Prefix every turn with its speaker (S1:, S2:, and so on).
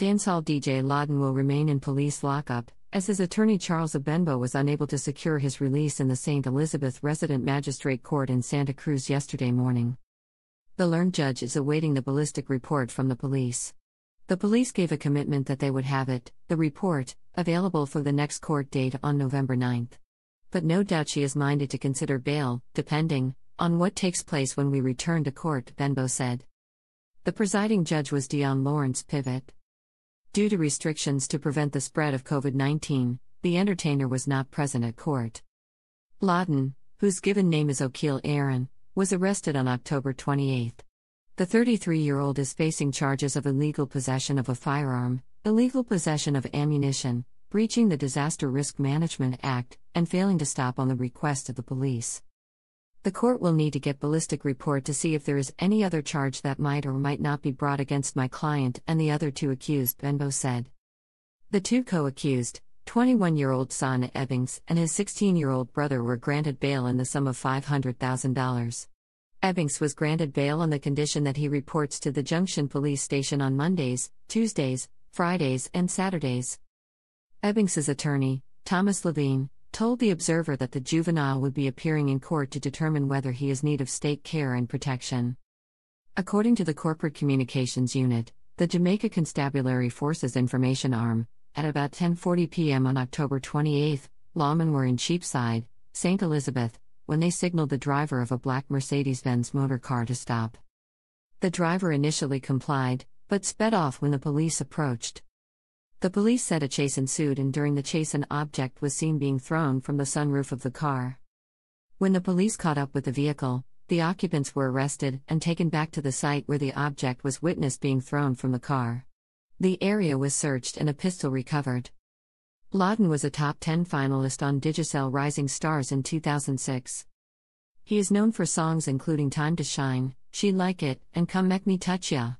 S1: Dancehall DJ Laden will remain in police lockup, as his attorney Charles Abenbo was unable to secure his release in the St. Elizabeth Resident Magistrate Court in Santa Cruz yesterday morning. The learned judge is awaiting the ballistic report from the police. The police gave a commitment that they would have it, the report, available for the next court date on November 9th. But no doubt she is minded to consider bail, depending on what takes place when we return to court, Benbow said. The presiding judge was Dion Lawrence Pivot. Due to restrictions to prevent the spread of COVID 19, the entertainer was not present at court. Lawton, whose given name is O'Keel Aaron, was arrested on October 28. The 33 year old is facing charges of illegal possession of a firearm, illegal possession of ammunition, breaching the Disaster Risk Management Act, and failing to stop on the request of the police. The court will need to get ballistic report to see if there is any other charge that might or might not be brought against my client and the other two accused, Benbow said. The two co accused, 21 year old Son Ebbings and his 16 year old brother, were granted bail in the sum of $500,000. Ebbings was granted bail on the condition that he reports to the Junction Police Station on Mondays, Tuesdays, Fridays, and Saturdays. Ebbings's attorney, Thomas Levine, told the observer that the juvenile would be appearing in court to determine whether he is need of state care and protection. According to the Corporate Communications Unit, the Jamaica Constabulary Force's information arm, at about 10:40 p.m. on October 28, lawmen were in Cheapside, St. Elizabeth, when they signaled the driver of a black Mercedes-Benz motor car to stop. The driver initially complied, but sped off when the police approached. The police said a chase ensued, and during the chase, an object was seen being thrown from the sunroof of the car. When the police caught up with the vehicle, the occupants were arrested and taken back to the site where the object was witnessed being thrown from the car. The area was searched and a pistol recovered. Lawton was a top 10 finalist on Digicel Rising Stars in 2006. He is known for songs including Time to Shine, She Like It, and Come Make Me Touch Ya.